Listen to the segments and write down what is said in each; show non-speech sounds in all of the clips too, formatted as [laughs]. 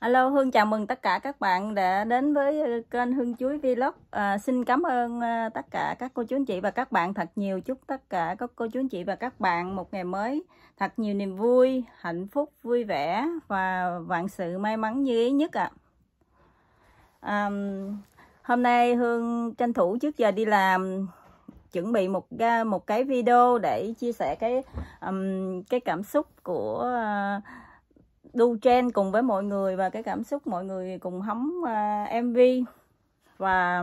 Alo Hương chào mừng tất cả các bạn đã đến với ờ, kênh Hương Chuối Vlog à, Xin cảm ơn ờ, tất cả các cô chú anh chị và các bạn thật nhiều Chúc tất cả các cô chú anh chị và các bạn một ngày mới Thật nhiều niềm vui, hạnh phúc, vui vẻ và vạn sự may mắn như ý nhất ạ à. à, Hôm nay Hương tranh thủ trước giờ đi làm chuẩn bị một một cái video để chia sẻ cái um, cái cảm xúc của uh, đu trend cùng với mọi người và cái cảm xúc mọi người cùng hóng uh, à, mv và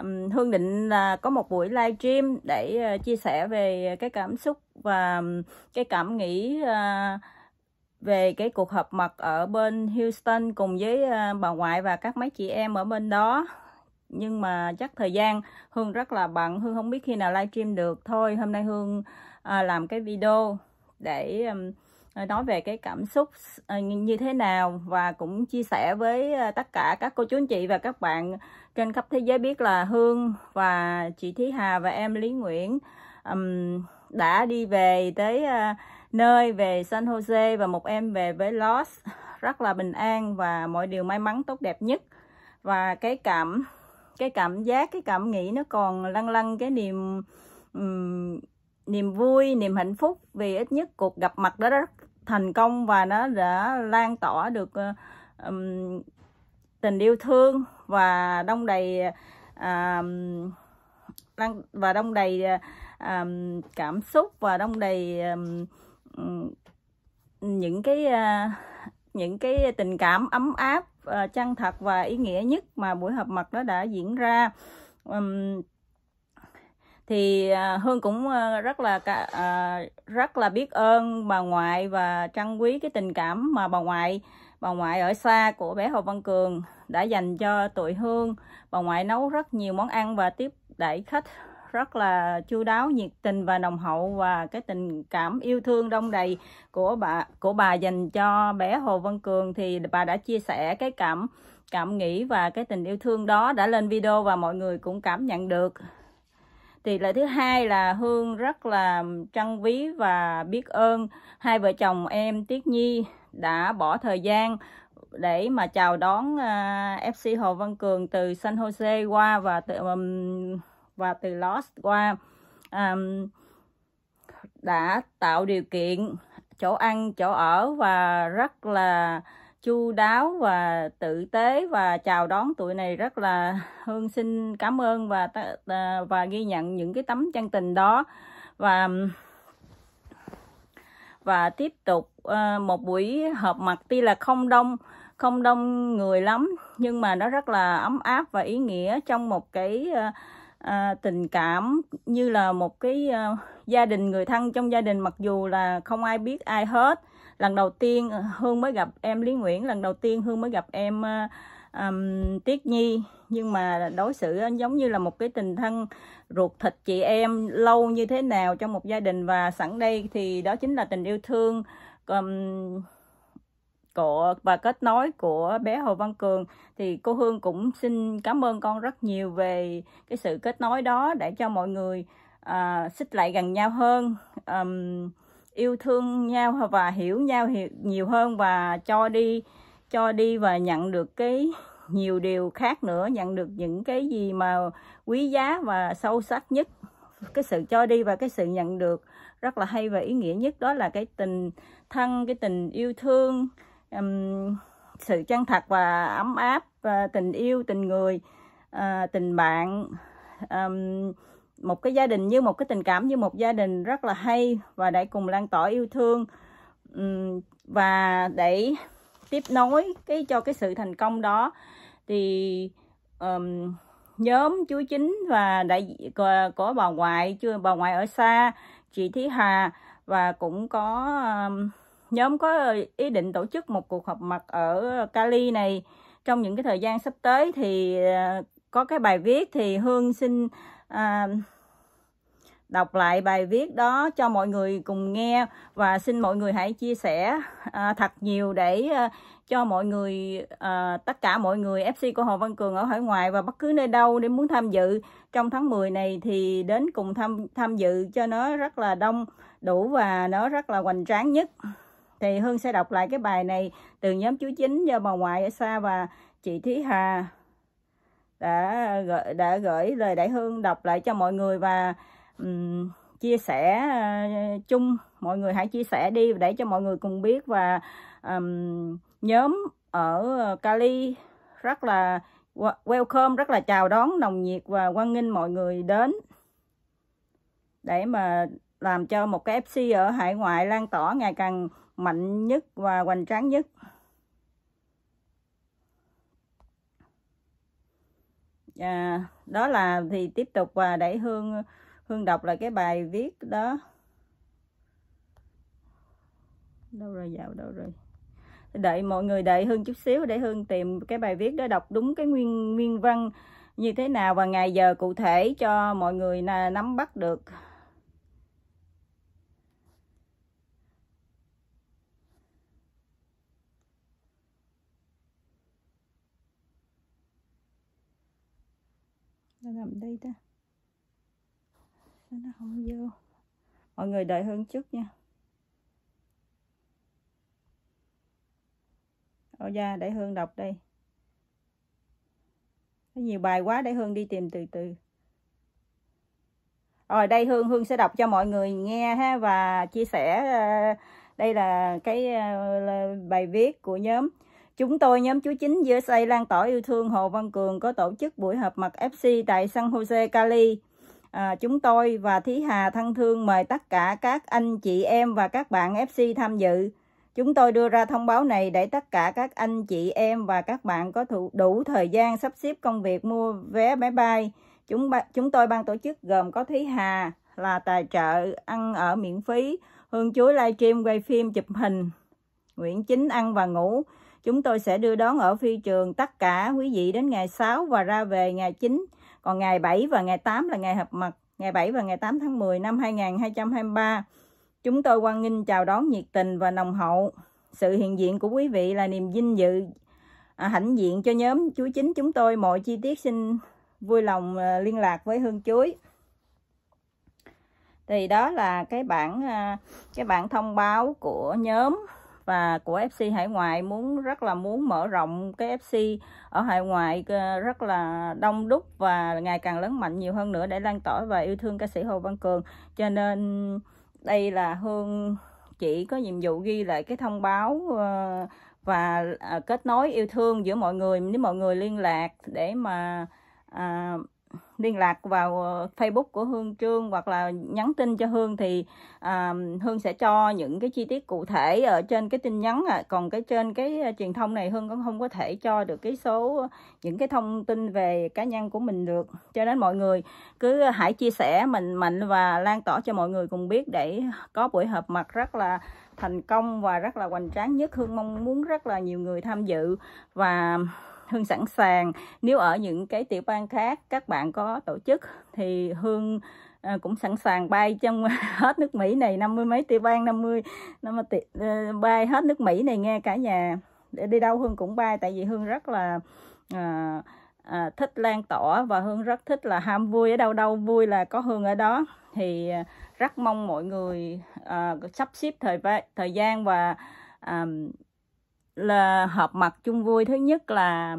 um, hương định là có một buổi live stream để uh, chia sẻ về cái cảm xúc và cái cảm nghĩ uh, về cái cuộc họp mặt ở bên Houston cùng với uh, bà ngoại và các mấy chị em ở bên đó nhưng mà chắc thời gian Hương rất là bận Hương không biết khi nào live stream được thôi hôm nay Hương uh, làm cái video để um, Ờ, nói về cái cảm xúc ờ, như thế nào và cũng chia sẻ với ờ, tất cả các cô chú anh chị và các bạn trên khắp thế giới biết là Hương và chị Thí Hà và em Lý Nguyễn um, đã đi về tới uh, nơi về San Jose và một em về với Los rất là bình an và mọi điều may mắn tốt đẹp nhất và cái cảm cái cảm giác cái cảm nghĩ nó còn lăn lăn cái niềm um, niềm vui niềm hạnh phúc vì ít nhất cuộc gặp mặt đó rất thành công và nó đã lan tỏa được um, tình yêu thương và đông đầy um, và đông đầy um, cảm xúc và đông đầy um, những cái uh, những cái tình cảm ấm áp uh, chân thật và ý nghĩa nhất mà buổi họp mặt đó đã diễn ra um, thì à, hương cũng à, rất là à, rất là biết ơn bà ngoại và trân quý cái tình cảm mà bà ngoại bà ngoại ở xa của bé hồ văn cường đã dành cho tụi hương bà ngoại nấu rất nhiều món ăn và tiếp đãi khách rất là chu đáo nhiệt tình và nồng hậu và cái tình cảm yêu thương đông đầy của bà của bà dành cho bé hồ văn cường thì bà đã chia sẻ cái cảm cảm nghĩ và cái tình yêu thương đó đã lên video và mọi người cũng cảm nhận được tỷ lệ thứ hai là hương rất là trân quý và biết ơn hai vợ chồng em tiết nhi đã bỏ thời gian để mà chào đón à, fc hồ văn cường từ san jose qua và từ um, và từ los qua um, đã tạo điều kiện chỗ ăn chỗ ở và rất là chu đáo và tử tế và chào đón tụi này rất là hương xin cảm ơn và và ghi nhận những cái tấm chân tình đó và và tiếp tục ờ, một buổi họp mặt tuy là không đông không đông người lắm nhưng mà nó rất là ấm áp và ý nghĩa trong một cái à, tình cảm như là một cái à, gia đình người thân trong gia đình mặc dù là không ai biết ai hết lần đầu tiên ờ, hương mới gặp em lý nguyễn lần đầu tiên hương mới gặp em um, Tiết Nhi nhưng mà đối xử ờ, giống như là một cái tình thân ruột thịt chị em lâu như thế nào trong một gia đình và sẵn đây thì đó chính là tình yêu thương um, của và kết nối của bé Hồ Văn Cường thì cô Hương cũng xin cảm ơn con rất nhiều về cái sự kết nối đó để cho mọi người uh, xích lại gần nhau hơn um, yêu thương nhau và hiểu nhau nhiều hơn và cho đi cho đi và nhận được cái [laughs] nhiều điều khác nữa nhận được những cái gì mà quý giá và sâu sắc nhất cái sự cho đi và cái sự nhận được rất là hay và ý nghĩa nhất đó là cái tình thân cái tình yêu thương um, sự chân thật và ấm áp và tình yêu tình người uh, tình bạn um, một cái gia đình như một cái tình cảm như một gia đình rất là hay và để cùng lan tỏa yêu thương và để tiếp nối cái cho cái sự thành công đó thì um, nhóm chú chính và đại có bà ngoại chưa bà ngoại ở xa chị Thí Hà và cũng có um, nhóm có ý định tổ chức một cuộc họp mặt ở Cali này trong những cái thời gian sắp tới thì uh, có cái bài viết thì Hương xin uh, đọc lại bài viết đó cho mọi người cùng nghe và xin mọi người hãy chia sẻ à, thật nhiều để à, cho mọi người à, tất cả mọi người FC của Hồ Văn Cường ở hải ngoại và bất cứ nơi đâu để muốn tham dự trong tháng 10 này thì đến cùng tham tham dự cho nó rất là đông đủ và nó rất là hoành tráng nhất thì Hương sẽ đọc lại cái bài này từ nhóm chú chính do bà ngoại ở xa và chị Thúy Hà đã gửi, đã gửi lời đại hương đọc lại cho mọi người và chia sẻ ờ, chung mọi người hãy chia sẻ đi để cho mọi người cùng biết và um, nhóm ở Cali rất là welcome rất là chào đón nồng nhiệt và quan nghênh mọi người đến để mà làm cho một cái FC ở hải ngoại lan tỏa ngày càng mạnh nhất và hoành tráng nhất à, đó là thì tiếp tục và đẩy hương Hương đọc là cái bài viết đó đâu rồi dạo đâu rồi đợi mọi người đợi Hương chút xíu để Hương tìm cái bài viết đó đọc đúng cái nguyên nguyên văn như thế nào và ngày giờ cụ thể cho mọi người nắm bắt được làm đây ta nó không vô mọi người đợi hơn chút nha ô ra để hương đọc đây có nhiều bài quá để hương đi tìm từ từ rồi đây hương hương sẽ đọc cho mọi người nghe ha và chia sẻ ờ, đây là cái ờ, bài viết của nhóm Chúng tôi nhóm chú Chính xây lan tỏa yêu thương Hồ Văn Cường có tổ chức buổi họp mặt FC tại San Jose, Cali à, chúng tôi và Thí Hà thân thương mời tất cả các anh chị em và các bạn FC tham dự. Chúng tôi đưa ra thông báo này để tất cả các anh chị em và các bạn có đủ thời gian sắp xếp công việc mua vé máy bay. Chúng, chúng tôi ban tổ chức gồm có Thí Hà là tài trợ ăn ở miễn phí, Hương Chuối livestream quay phim chụp hình, Nguyễn Chính ăn và ngủ. Chúng tôi sẽ đưa đón ở phi trường tất cả quý vị đến ngày 6 và ra về ngày 9 còn ngày 7 và ngày 8 là ngày hợp mặt, ngày 7 và ngày 8 tháng 10 năm 2023. Chúng tôi quan nghênh chào đón nhiệt tình và nồng hậu. Sự hiện diện của quý vị là niềm vinh dự à, hãnh diện cho nhóm chuối chính chúng tôi. Mọi chi tiết xin vui lòng à, liên lạc với Hương Chuối. Thì đó là cái bản à, cái bản thông báo của nhóm và của FC hải ngoại muốn rất là muốn mở rộng cái FC ở hải ngoại ờ, rất là đông đúc và ngày càng lớn mạnh nhiều hơn nữa để lan tỏa và yêu thương ca sĩ Hồ Văn Cường cho nên đây là Hương chỉ có nhiệm vụ ghi lại cái thông báo ờ, và ờ, kết nối yêu thương giữa mọi người nếu mọi người liên lạc để mà à, liên lạc vào ờ, Facebook của Hương Trương hoặc là nhắn tin cho Hương thì à, Hương sẽ cho những cái chi tiết cụ thể ở trên cái tin nhắn à. còn cái trên cái ờ, truyền thông này Hương cũng không có thể cho được cái số ờ, những cái thông tin về cá nhân của mình được cho nên mọi người cứ hãy chia sẻ mình mạnh và lan tỏa cho mọi người cùng biết để có buổi họp mặt rất là thành công và rất là hoành tráng nhất Hương mong muốn rất là nhiều người tham dự và Hương sẵn sàng nếu ở những cái tiểu bang khác các bạn có tổ chức thì Hương ờ, cũng sẵn sàng bay trong [laughs] hết nước Mỹ này năm mươi mấy tiểu bang năm mươi năm ờ, bay hết nước Mỹ này nghe cả nhà để đi đâu Hương cũng bay tại vì Hương rất là à, à, thích lan tỏa và Hương rất thích là ham vui ở đâu đâu vui là có Hương ở đó thì rất mong mọi người à, sắp xếp thời thời gian và à, là họp mặt chung vui thứ nhất là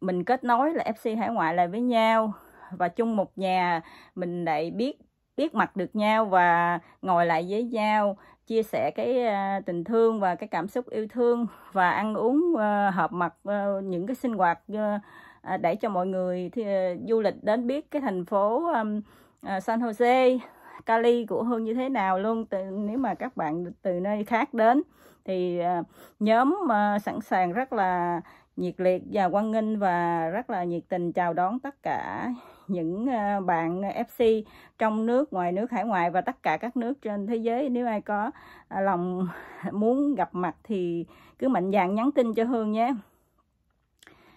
mình kết nối là FC hải ngoại lại với nhau và chung một nhà mình lại biết biết mặt được nhau và ngồi lại với nhau chia sẻ cái à, tình thương và cái cảm xúc yêu thương và ăn uống uh, họp mặt à, những cái sinh hoạt để cho mọi người thì, du lịch đến biết cái thành phố San Jose Cali của Hương như thế nào luôn từ, nếu mà các bạn từ nơi khác đến thì à, nhóm à, sẵn sàng rất là nhiệt liệt và quan nghênh và rất là nhiệt tình chào đón tất cả những à, bạn FC trong nước, ngoài nước, hải ngoại và tất cả các nước trên thế giới. Nếu ai có lòng [laughs] muốn gặp mặt thì cứ mạnh dạn nhắn tin cho Hương nhé.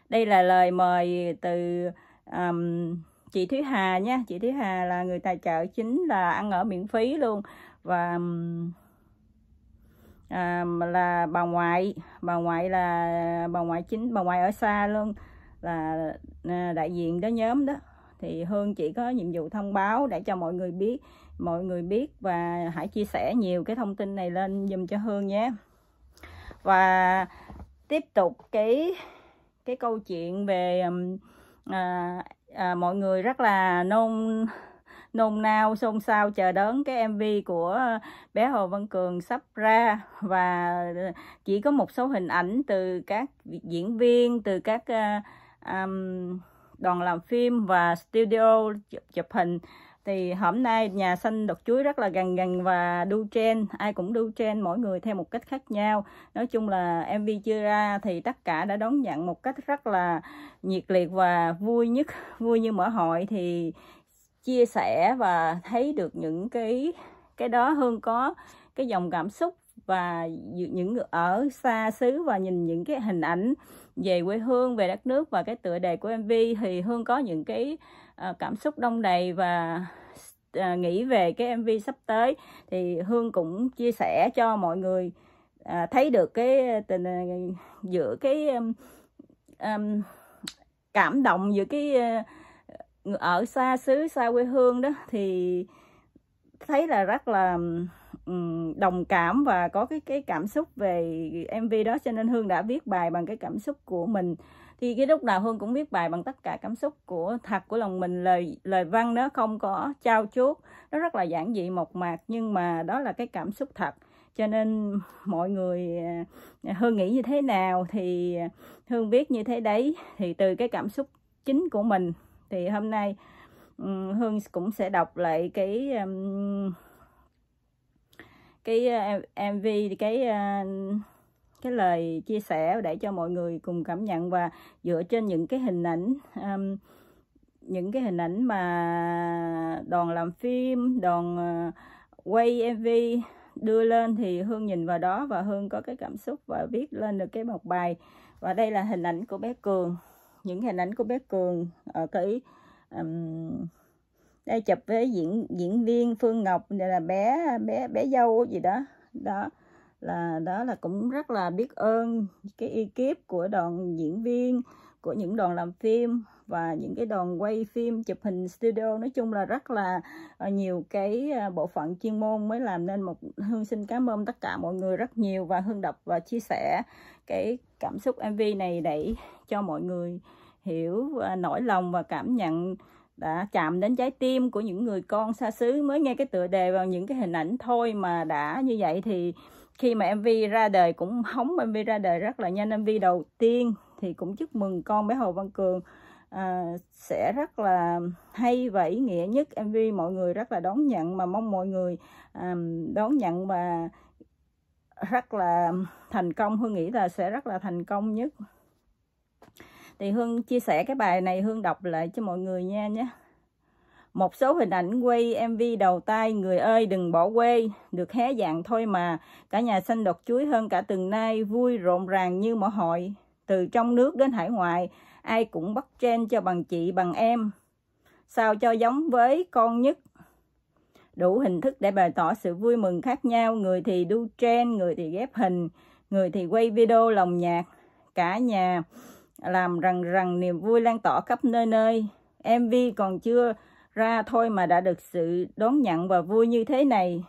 Đây là lời mời từ um, chị Thúy Hà nha. Chị Thúy Hà là người tài trợ chính là ăn ở miễn phí luôn. Và... Um, à, là bà ngoại bà ngoại là bà ngoại chính bà ngoại ở xa luôn là à, đại diện đó nhóm đó thì hương chỉ có nhiệm vụ thông báo để cho mọi người biết mọi người biết và hãy chia sẻ nhiều cái thông tin này lên dùm cho hương nhé và tiếp tục cái cái câu chuyện về à, à, mọi người rất là nôn nôn nao xôn xao chờ đón cái MV của bé Hồ Văn Cường sắp ra và chỉ có một số hình ảnh từ các diễn viên từ các um, đoàn làm phim và studio chụp, chụp hình thì hôm nay nhà xanh đọt chuối rất là gần gần và đu trên ai cũng đu trên mỗi người theo một cách khác nhau nói chung là mv chưa ra thì tất cả đã đón nhận một cách rất là nhiệt liệt và vui nhất vui như mở hội thì chia sẻ và thấy được những cái cái đó hơn có cái dòng cảm xúc và những ở xa xứ và nhìn những cái hình ảnh về quê hương về đất nước và cái tựa đề của mv thì hương có những cái ờ, cảm xúc đông đầy và ờ, nghĩ về cái mv sắp tới thì hương cũng chia sẻ cho mọi người à, thấy được cái tình ờ, giữa cái cảm động giữa cái ở xa xứ xa quê hương đó thì thấy là rất là đồng cảm và có cái cái cảm xúc về MV đó cho nên Hương đã viết bài bằng cái cảm xúc của mình thì cái lúc nào Hương cũng viết bài bằng tất cả cảm xúc của thật của lòng mình lời lời văn nó không có trao chuốt nó rất là giản dị mộc mạc nhưng mà đó là cái cảm xúc thật cho nên mọi người à, Hương nghĩ như thế nào thì Hương viết như thế đấy thì từ cái cảm xúc chính của mình thì hôm nay Hương cũng sẽ đọc lại cái um, cái MV cái uh, cái lời chia sẻ để cho mọi người cùng cảm nhận và dựa trên những cái hình ảnh um, những cái hình ảnh mà đoàn làm phim đoàn uh, quay MV đưa lên thì Hương nhìn vào đó và Hương có cái cảm xúc và viết lên được cái một bài và đây là hình ảnh của bé Cường những hình ảnh của bé Cường ở cái um, đây chụp với diễn diễn viên Phương Ngọc này là bé bé bé dâu gì đó đó là đó là cũng rất là biết ơn cái ekip của đoàn diễn viên của những đoàn làm phim và những cái đoàn quay phim chụp hình studio nói chung là rất là ờ, nhiều cái ờ, bộ phận chuyên môn mới làm nên một hương xin cảm ơn tất cả mọi người rất nhiều và hương đọc và chia sẻ cái cảm xúc MV này để cho mọi người hiểu nỗi lòng và cảm nhận đã chạm đến trái tim của những người con xa xứ mới nghe cái tựa đề và những cái hình ảnh thôi mà đã như vậy thì khi mà MV ra đời cũng hóng MV ra đời rất là nhanh MV đầu tiên thì cũng chúc mừng con bé Hồ Văn Cường à, sẽ rất là hay và ý nghĩa nhất MV mọi người rất là đón nhận mà mong mọi người à, đón nhận và rất là thành công hương nghĩ là sẽ rất là thành công nhất thì hương chia sẻ cái bài này hương đọc lại cho mọi người nha nhé một số hình ảnh quay mv đầu tay người ơi đừng bỏ quê được hé dạng thôi mà cả nhà xanh đọt chuối hơn cả từng nay vui rộn ràng như mở hội từ trong nước đến hải ngoại ai cũng bắt chen cho bằng chị bằng em sao cho giống với con nhất đủ hình thức để bày tỏ sự vui mừng khác nhau người thì đu trend người thì ghép hình người thì quay video lồng nhạc cả nhà làm rằng rằng niềm vui lan tỏa khắp nơi nơi mv còn chưa ra thôi mà đã được sự đón nhận và vui như thế này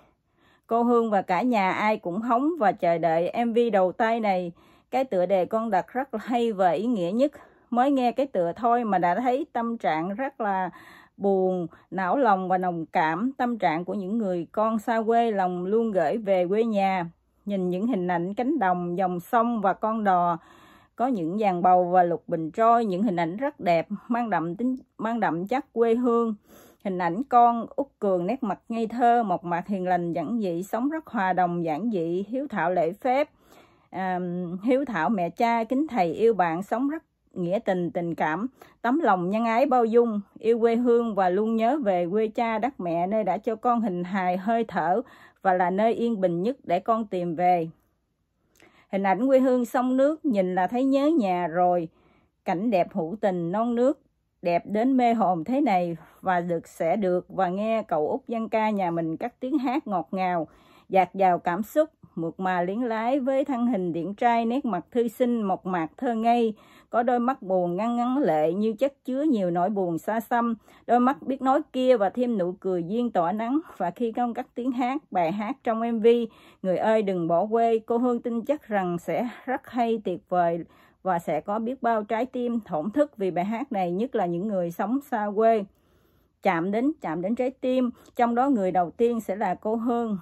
cô hương và cả nhà ai cũng hóng và chờ đợi mv đầu tay này cái tựa đề con đặt rất hay và ý nghĩa nhất mới nghe cái tựa thôi mà đã thấy tâm trạng rất là buồn, não lòng và nồng cảm, tâm trạng của những người con xa quê lòng luôn gửi về quê nhà. Nhìn những hình ảnh cánh đồng, dòng sông và con đò, có những dàn bầu và lục bình trôi, những hình ảnh rất đẹp, mang đậm tính mang đậm chất quê hương. Hình ảnh con Úc Cường nét mặt ngây thơ, một mặt hiền lành giản dị, sống rất hòa đồng giản dị, hiếu thảo lễ phép. À, hiếu thảo mẹ cha kính thầy yêu bạn sống rất nghĩa tình, tình cảm, tấm lòng nhân ái bao dung, yêu quê hương và luôn nhớ về quê cha đất mẹ nơi đã cho con hình hài hơi thở và là nơi yên bình nhất để con tìm về. Hình ảnh quê hương sông nước nhìn là thấy nhớ nhà rồi, cảnh đẹp hữu tình non nước, đẹp đến mê hồn thế này và được sẽ được và nghe cậu út dân ca nhà mình các tiếng hát ngọt ngào, dạt dào cảm xúc mượt mà liến lái với thân hình điển trai nét mặt thư sinh mộc mạc thơ ngây có đôi mắt buồn ngăn ngắn lệ như chất chứa nhiều nỗi buồn xa xăm, đôi mắt biết nói kia và thêm nụ cười duyên tỏa nắng và khi công cắt tiếng hát, bài hát trong MV Người ơi đừng bỏ quê, cô Hương tin chắc rằng sẽ rất hay tuyệt vời và sẽ có biết bao trái tim thổn thức vì bài hát này nhất là những người sống xa quê chạm đến chạm đến trái tim trong đó người đầu tiên sẽ là cô Hương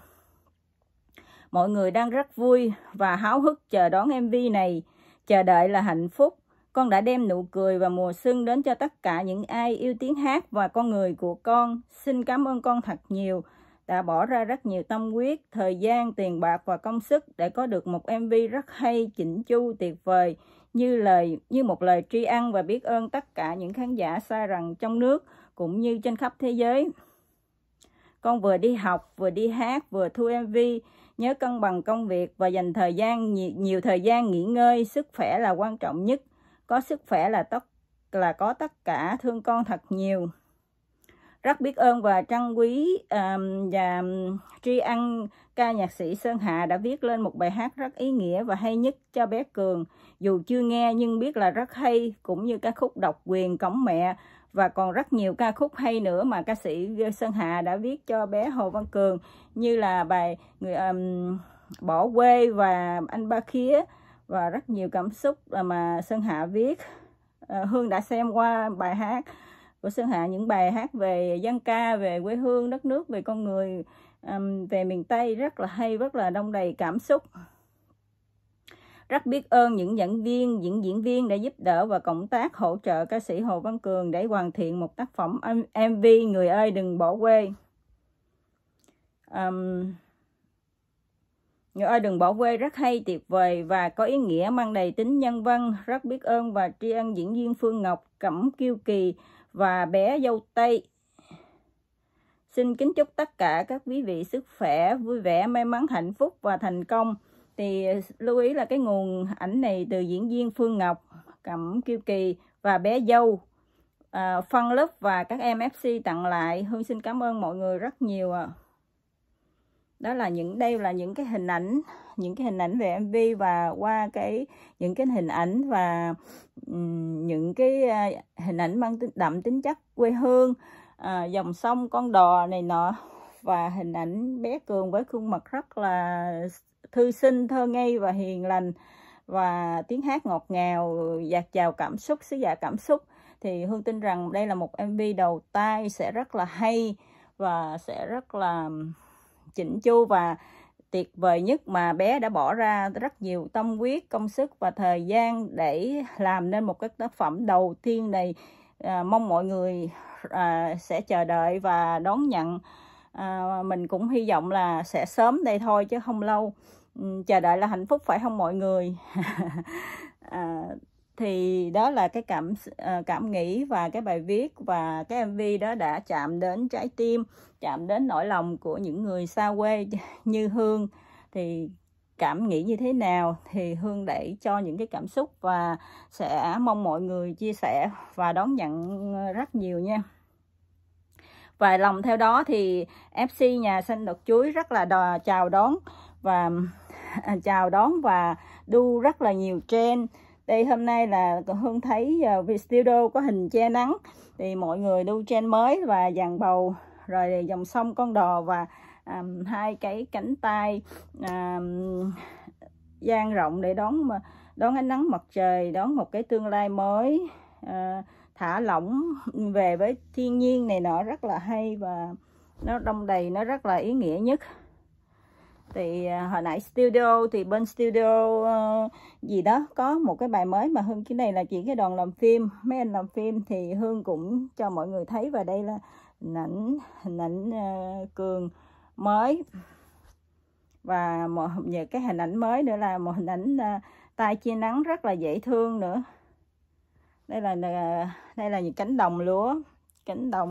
mọi người đang rất vui và háo hức chờ đón MV này chờ đợi là hạnh phúc con đã đem nụ cười và mùa xuân đến cho tất cả những ai yêu tiếng hát và con người của con. Xin cảm ơn con thật nhiều. Đã bỏ ra rất nhiều tâm huyết, thời gian, tiền bạc và công sức để có được một MV rất hay, chỉnh chu, tuyệt vời như lời như một lời tri ân và biết ơn tất cả những khán giả xa rằng trong nước cũng như trên khắp thế giới. Con vừa đi học, vừa đi hát, vừa thu MV, nhớ cân bằng công việc và dành thời gian nhiều, thời gian nghỉ ngơi, sức khỏe là quan trọng nhất có sức khỏe là tất là có tất cả thương con thật nhiều rất biết ơn và trân quý um, và tri ân ca nhạc sĩ Sơn Hà đã viết lên một bài hát rất ý nghĩa và hay nhất cho bé Cường. Dù chưa nghe nhưng biết là rất hay, cũng như ca khúc độc quyền cổng mẹ và còn rất nhiều ca khúc hay nữa mà ca sĩ Sơn Hà đã viết cho bé Hồ Văn Cường như là bài người um, bỏ quê và anh ba khía và rất nhiều cảm xúc mà Sơn Hạ viết ờ, Hương đã xem qua bài hát của Sơn Hạ những bài hát về dân ca về quê hương đất nước về con người về miền Tây rất là hay rất là đông đầy cảm xúc rất biết ơn những dẫn viên, những diễn viên đã giúp đỡ và cộng tác hỗ trợ ca sĩ Hồ Văn Cường để hoàn thiện một tác phẩm MV Người ơi đừng bỏ quê. Um, Người ơi đừng bỏ quê rất hay, tuyệt vời và có ý nghĩa mang đầy tính nhân văn. Rất biết ơn và tri ân diễn viên Phương Ngọc, Cẩm Kiêu Kỳ và bé dâu Tây. Xin kính chúc tất cả các quý vị sức khỏe, vui vẻ, may mắn, hạnh phúc và thành công. Thì lưu ý là cái nguồn ảnh này từ diễn viên Phương Ngọc, Cẩm Kiêu Kỳ và bé dâu. À, phân lớp và các em FC tặng lại. Hương xin cảm ơn mọi người rất nhiều ạ. À đó là những đây là những cái hình ảnh những cái hình ảnh về MV và qua cái những cái hình ảnh và um, những cái uh, hình ảnh mang tính, đậm tính chất quê hương uh, dòng sông con đò này nọ và hình ảnh bé Cường với khuôn mặt rất là thư sinh thơ ngây và hiền lành và tiếng hát ngọt ngào dạt dào cảm xúc sứ giả cảm xúc thì Hương tin rằng đây là một MV đầu tay sẽ rất là hay và sẽ rất là chỉnh chu và tuyệt vời nhất mà bé đã bỏ ra rất nhiều tâm huyết, công sức và thời gian để làm nên một cái tác phẩm đầu tiên này. À, mong mọi người à, sẽ chờ đợi và đón nhận. À, mình cũng hy vọng là sẽ sớm đây thôi chứ không lâu. Ừ, chờ đợi là hạnh phúc phải không mọi người? [laughs] à, thì đó là cái cảm ờ, cảm nghĩ và cái bài viết và cái MV đó đã chạm đến trái tim, chạm đến nỗi lòng của những người xa quê [laughs] như Hương thì cảm nghĩ như thế nào thì Hương để cho những cái cảm xúc và sẽ mong mọi người chia sẻ và đón nhận ờ, rất nhiều nha. Và lòng theo đó thì FC nhà xanh đọt chuối rất là đò, chào đón và à, chào đón và đu rất là nhiều trend đây hôm nay là Hương thấy uh, ờ, studio có hình che nắng thì mọi người đu chen mới và dàn bầu rồi dòng sông con đò và um, hai cái cánh tay um, gian rộng để đón mà đón ánh nắng mặt trời đón một cái tương lai mới uh, thả lỏng về với thiên nhiên này nọ rất là hay và nó đông đầy nó rất là ý nghĩa nhất thì à, hồi nãy studio thì bên studio uh, gì đó có một cái bài mới mà hương cái này là chỉ cái đoàn làm phim mấy anh làm phim thì hương cũng cho mọi người thấy và đây là ảnh hình ảnh uh, ờ, cường mới và một về cái hình ảnh mới nữa là một hình ảnh uh, tay chia nắng rất là dễ thương nữa đây là đây là những cánh đồng lúa cánh đồng